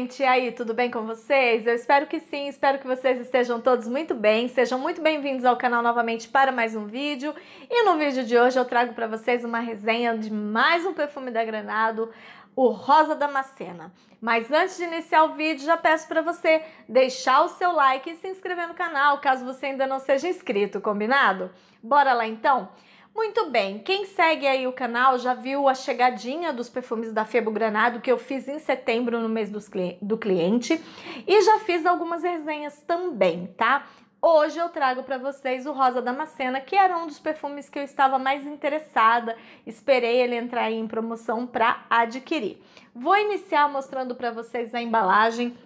gente! E aí, tudo bem com vocês? Eu espero que sim, espero que vocês estejam todos muito bem. Sejam muito bem-vindos ao canal novamente para mais um vídeo. E no vídeo de hoje eu trago para vocês uma resenha de mais um perfume da Granado, o Rosa Macena. Mas antes de iniciar o vídeo, já peço para você deixar o seu like e se inscrever no canal, caso você ainda não seja inscrito, combinado? Bora lá então? Muito bem, quem segue aí o canal já viu a chegadinha dos perfumes da Febo Granado que eu fiz em setembro no mês cli do cliente e já fiz algumas resenhas também, tá? Hoje eu trago para vocês o Rosa Damascena, que era um dos perfumes que eu estava mais interessada. Esperei ele entrar em promoção para adquirir. Vou iniciar mostrando para vocês a embalagem.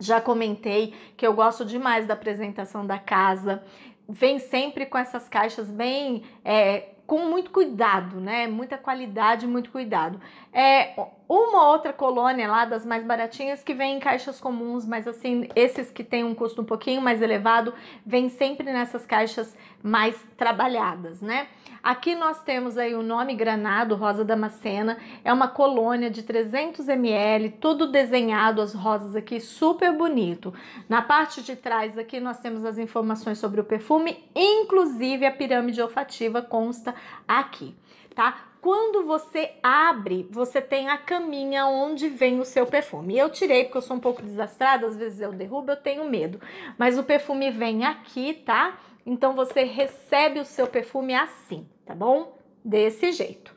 Já comentei que eu gosto demais da apresentação da casa vem sempre com essas caixas bem é, com muito cuidado, né? Muita qualidade, muito cuidado. É, uma outra colônia lá das mais baratinhas que vem em caixas comuns, mas assim, esses que têm um custo um pouquinho mais elevado, vem sempre nessas caixas mais trabalhadas, né? Aqui nós temos aí o nome granado, rosa damascena, é uma colônia de 300 ml, tudo desenhado, as rosas aqui, super bonito. Na parte de trás aqui nós temos as informações sobre o perfume, inclusive a pirâmide olfativa consta aqui, tá? Quando você abre, você tem a caminha onde vem o seu perfume. Eu tirei porque eu sou um pouco desastrada, às vezes eu derrubo, eu tenho medo. Mas o perfume vem aqui, tá? Então você recebe o seu perfume assim, tá bom? Desse jeito.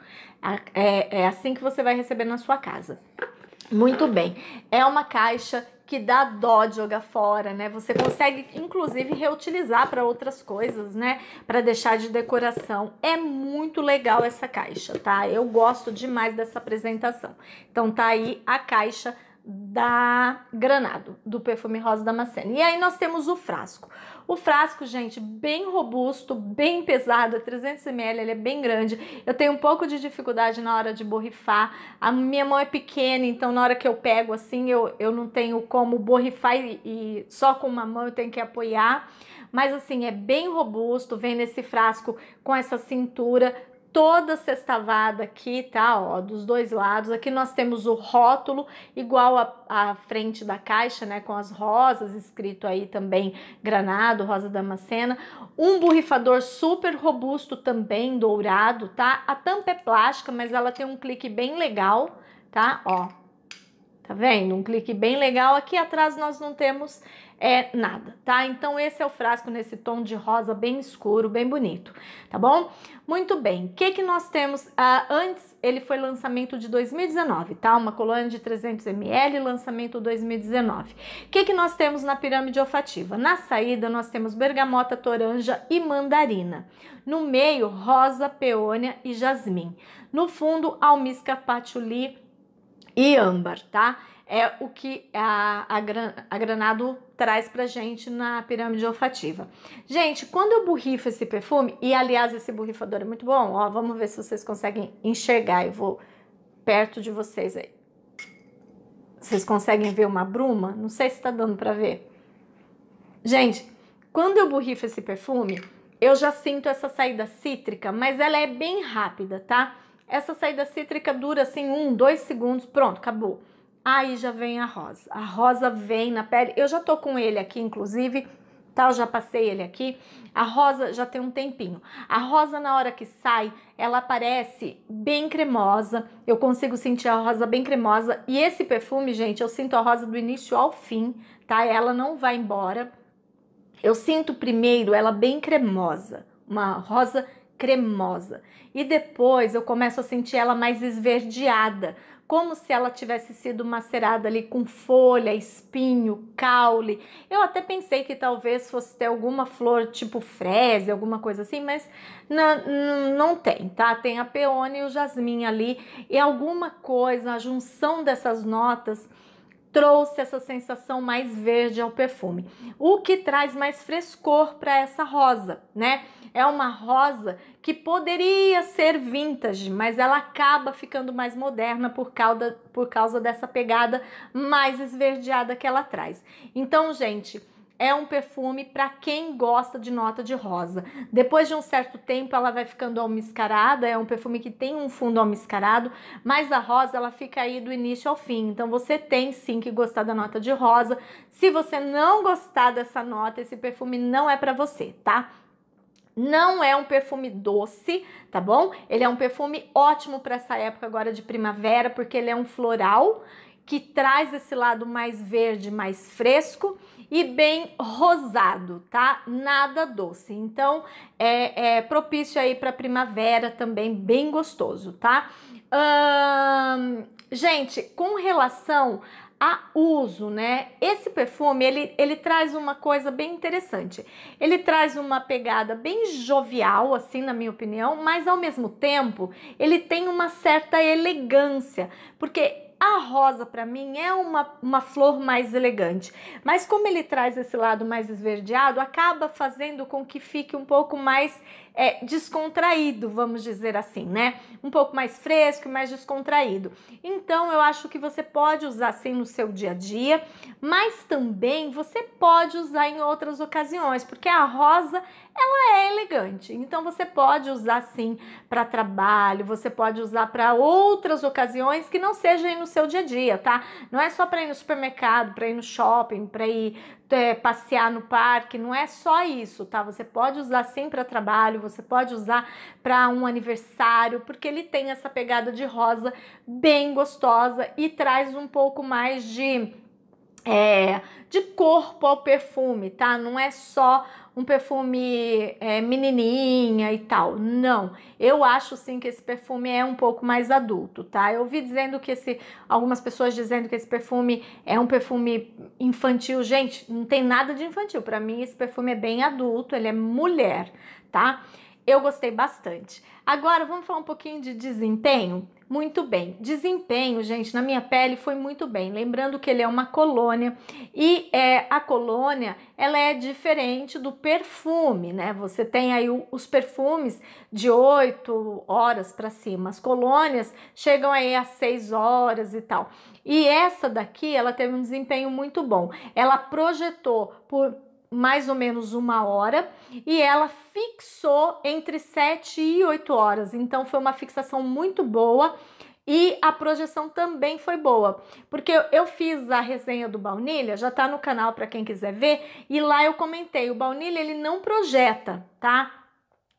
É, é assim que você vai receber na sua casa. Muito bem. É uma caixa que dá dó de jogar fora, né? Você consegue inclusive reutilizar para outras coisas, né? Para deixar de decoração. É muito legal essa caixa, tá? Eu gosto demais dessa apresentação. Então tá aí a caixa da Granado, do perfume rosa da Macena. E aí nós temos o frasco. O frasco, gente, bem robusto, bem pesado, 300 é ml, ele é bem grande. Eu tenho um pouco de dificuldade na hora de borrifar. A minha mão é pequena, então na hora que eu pego assim, eu, eu não tenho como borrifar e, e só com uma mão eu tenho que apoiar. Mas assim, é bem robusto, vem nesse frasco com essa cintura toda sextavada aqui, tá? Ó, dos dois lados. Aqui nós temos o rótulo igual à frente da caixa, né? Com as rosas escrito aí também granado, rosa damascena. Um borrifador super robusto também dourado, tá? A tampa é plástica, mas ela tem um clique bem legal, tá? Ó, tá vendo? Um clique bem legal. Aqui atrás nós não temos é nada, tá? Então esse é o frasco nesse tom de rosa bem escuro, bem bonito, tá bom? Muito bem, o que que nós temos? Ah, antes ele foi lançamento de 2019, tá? Uma colônia de 300 ml, lançamento 2019. O que que nós temos na pirâmide olfativa? Na saída nós temos bergamota, toranja e mandarina. No meio, rosa, peônia e jasmim. No fundo, almisca, patchouli e âmbar, tá? é o que a, a, a Granado traz pra gente na pirâmide olfativa. Gente, quando eu borrifo esse perfume, e aliás esse borrifador é muito bom, ó, vamos ver se vocês conseguem enxergar, eu vou perto de vocês aí. Vocês conseguem ver uma bruma? Não sei se tá dando pra ver. Gente, quando eu borrifo esse perfume, eu já sinto essa saída cítrica, mas ela é bem rápida, tá? Essa saída cítrica dura assim um, dois segundos, pronto, acabou. Aí já vem a rosa. A rosa vem na pele. Eu já tô com ele aqui, inclusive, tal, tá? Eu já passei ele aqui. A rosa já tem um tempinho. A rosa, na hora que sai, ela aparece bem cremosa. Eu consigo sentir a rosa bem cremosa. E esse perfume, gente, eu sinto a rosa do início ao fim, tá? Ela não vai embora. Eu sinto primeiro ela bem cremosa, uma rosa cremosa. E depois eu começo a sentir ela mais esverdeada, como se ela tivesse sido macerada ali com folha, espinho, caule. Eu até pensei que talvez fosse ter alguma flor tipo fresa, alguma coisa assim, mas não, não tem, tá? Tem a peônia e o jasmim ali e alguma coisa, a junção dessas notas trouxe essa sensação mais verde ao perfume, o que traz mais frescor para essa rosa, né? É uma rosa que poderia ser vintage, mas ela acaba ficando mais moderna por causa, por causa dessa pegada mais esverdeada que ela traz. Então, gente, é um perfume para quem gosta de nota de rosa. Depois de um certo tempo, ela vai ficando almiscarada, é um perfume que tem um fundo almiscarado, mas a rosa ela fica aí do início ao fim. Então você tem sim que gostar da nota de rosa. Se você não gostar dessa nota, esse perfume não é para você, tá? Não é um perfume doce, tá bom? Ele é um perfume ótimo para essa época agora de primavera, porque ele é um floral que traz esse lado mais verde, mais fresco e bem rosado, tá? Nada doce. Então é, é propício aí para primavera também, bem gostoso, tá? Hum, gente, com relação a uso, né? Esse perfume ele, ele traz uma coisa bem interessante. Ele traz uma pegada bem jovial, assim, na minha opinião, mas ao mesmo tempo ele tem uma certa elegância, porque a rosa para mim é uma, uma flor mais elegante, mas como ele traz esse lado mais esverdeado, acaba fazendo com que fique um pouco mais é, descontraído, vamos dizer assim, né? Um pouco mais fresco e mais descontraído. Então, eu acho que você pode usar sim no seu dia a dia, mas também você pode usar em outras ocasiões, porque a rosa ela é elegante. Então, você pode usar sim para trabalho, você pode usar para outras ocasiões que não seja aí no seu dia a dia, tá? Não é só para ir no supermercado, para ir no shopping, para ir é, passear no parque, não é só isso, tá? Você pode usar sim para trabalho, você pode usar para um aniversário, porque ele tem essa pegada de rosa bem gostosa e traz um pouco mais de é, de corpo ao perfume, tá? Não é só um perfume é, menininha e tal. Não, eu acho sim que esse perfume é um pouco mais adulto, tá? Eu ouvi dizendo que esse, algumas pessoas dizendo que esse perfume é um perfume infantil. Gente, não tem nada de infantil. Para mim, esse perfume é bem adulto. Ele é mulher, tá? Eu gostei bastante. Agora vamos falar um pouquinho de desempenho? Muito bem. Desempenho, gente, na minha pele foi muito bem. Lembrando que ele é uma colônia e é, a colônia ela é diferente do perfume, né? Você tem aí o, os perfumes de 8 horas para cima. As colônias chegam aí a 6 horas e tal. E essa daqui, ela teve um desempenho muito bom. Ela projetou por mais ou menos uma hora e ela fixou entre 7 e 8 horas. Então foi uma fixação muito boa e a projeção também foi boa, porque eu fiz a resenha do baunilha, já tá no canal para quem quiser ver, e lá eu comentei, o baunilha ele não projeta, tá?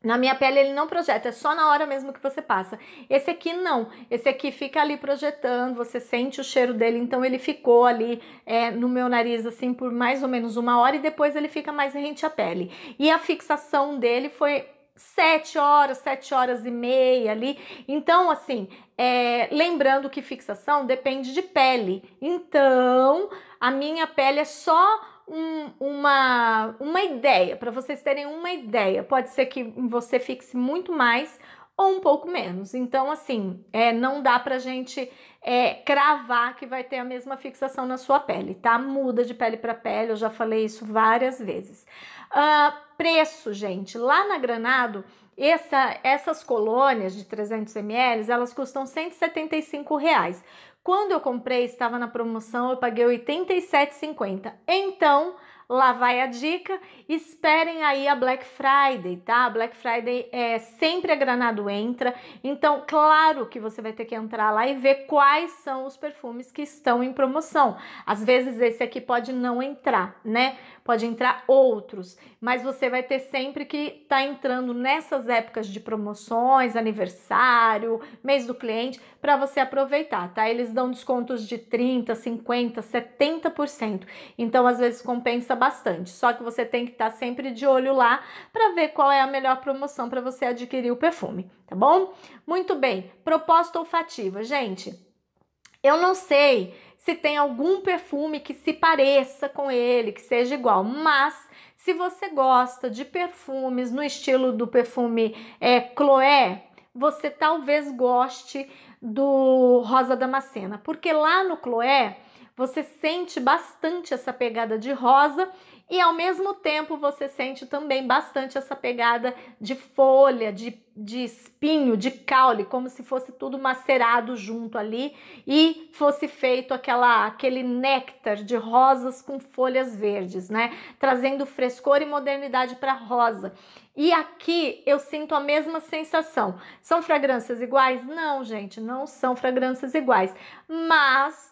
Na minha pele ele não projeta, é só na hora mesmo que você passa. Esse aqui não, esse aqui fica ali projetando, você sente o cheiro dele, então ele ficou ali é, no meu nariz assim por mais ou menos uma hora e depois ele fica mais rente à pele. E a fixação dele foi sete horas, sete horas e meia ali. Então, assim, é, lembrando que fixação depende de pele. Então, a minha pele é só um, uma, uma ideia, para vocês terem uma ideia. Pode ser que você fixe muito mais ou um pouco menos. Então, assim, é, não dá pra gente é, cravar que vai ter a mesma fixação na sua pele, tá? Muda de pele para pele, eu já falei isso várias vezes. Uh, preço, gente, lá na Granado, essa, essas colônias de 300 ml, elas custam 175 reais. Quando eu comprei, estava na promoção, eu paguei R$ 87,50. Então, lá vai a dica. Esperem aí a Black Friday, tá? A Black Friday é sempre a Granado entra. Então, claro que você vai ter que entrar lá e ver quais são os perfumes que estão em promoção. Às vezes esse aqui pode não entrar, né? pode entrar outros, mas você vai ter sempre que tá entrando nessas épocas de promoções, aniversário, mês do cliente, para você aproveitar, tá? Eles dão descontos de 30, 50, 70%. Então, às vezes compensa bastante. Só que você tem que estar tá sempre de olho lá para ver qual é a melhor promoção para você adquirir o perfume, tá bom? Muito bem. Proposta olfativa, gente eu não sei se tem algum perfume que se pareça com ele, que seja igual, mas se você gosta de perfumes no estilo do perfume é, Chloé, você talvez goste do Rosa Damascena, porque lá no Chloé você sente bastante essa pegada de rosa e ao mesmo tempo você sente também bastante essa pegada de folha, de, de espinho, de caule, como se fosse tudo macerado junto ali e fosse feito aquela, aquele néctar de rosas com folhas verdes, né? Trazendo frescor e modernidade para a rosa. E aqui eu sinto a mesma sensação. São fragrâncias iguais? Não, gente, não são fragrâncias iguais, mas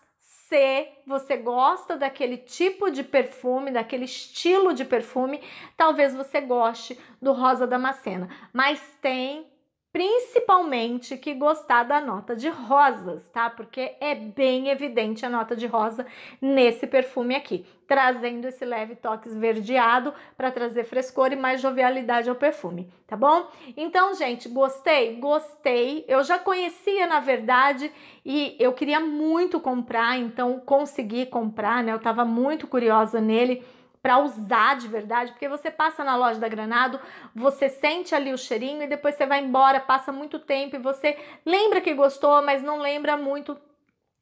se você gosta daquele tipo de perfume, daquele estilo de perfume, talvez você goste do rosa damascena. Mas tem principalmente que gostar da nota de rosas, tá? Porque é bem evidente a nota de rosa nesse perfume aqui, trazendo esse leve toque esverdeado para trazer frescor e mais jovialidade ao perfume, tá bom? Então, gente, gostei, gostei. Eu já conhecia, na verdade, e eu queria muito comprar, então consegui comprar, né? Eu tava muito curiosa nele para usar de verdade, porque você passa na loja da Granado, você sente ali o cheirinho e depois você vai embora, passa muito tempo e você lembra que gostou, mas não lembra muito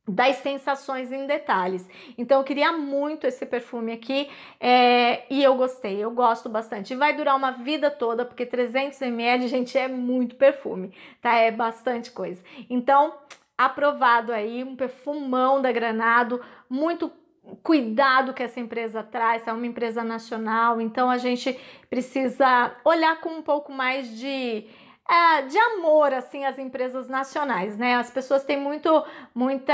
das sensações em detalhes. Então eu queria muito esse perfume aqui é, e eu gostei, eu gosto bastante. E vai durar uma vida toda porque 300 ml, gente, é muito perfume, tá? É bastante coisa. Então aprovado aí um perfumão da Granado, muito cuidado que essa empresa traz, é uma empresa nacional, então a gente precisa olhar com um pouco mais de é, de amor assim às empresas nacionais, né? As pessoas têm muito, muita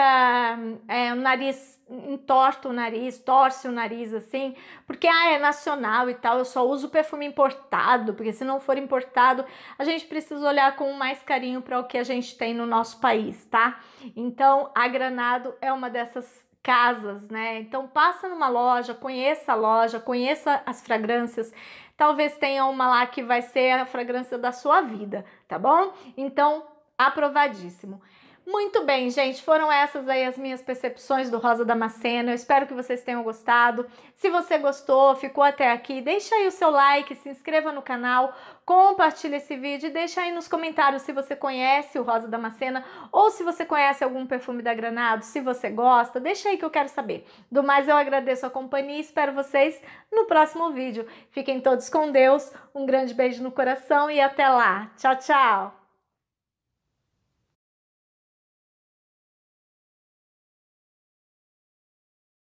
é, o nariz entorta o nariz, torce o nariz assim, porque ah, é nacional e tal, eu só uso perfume importado, porque se não for importado, a gente precisa olhar com mais carinho para o que a gente tem no nosso país, tá? Então, a Granado é uma dessas casas, né? Então passa numa loja, conheça a loja, conheça as fragrâncias. Talvez tenha uma lá que vai ser a fragrância da sua vida, tá bom? Então, aprovadíssimo. Muito bem, gente, foram essas aí as minhas percepções do Rosa Damasceno. Eu espero que vocês tenham gostado. Se você gostou, ficou até aqui, deixa aí o seu like, se inscreva no canal, compartilha esse vídeo e deixa aí nos comentários se você conhece o Rosa Macena ou se você conhece algum perfume da Granado, se você gosta, deixa aí que eu quero saber. Do mais, eu agradeço a companhia e espero vocês no próximo vídeo. Fiquem todos com Deus, um grande beijo no coração e até lá. Tchau, tchau!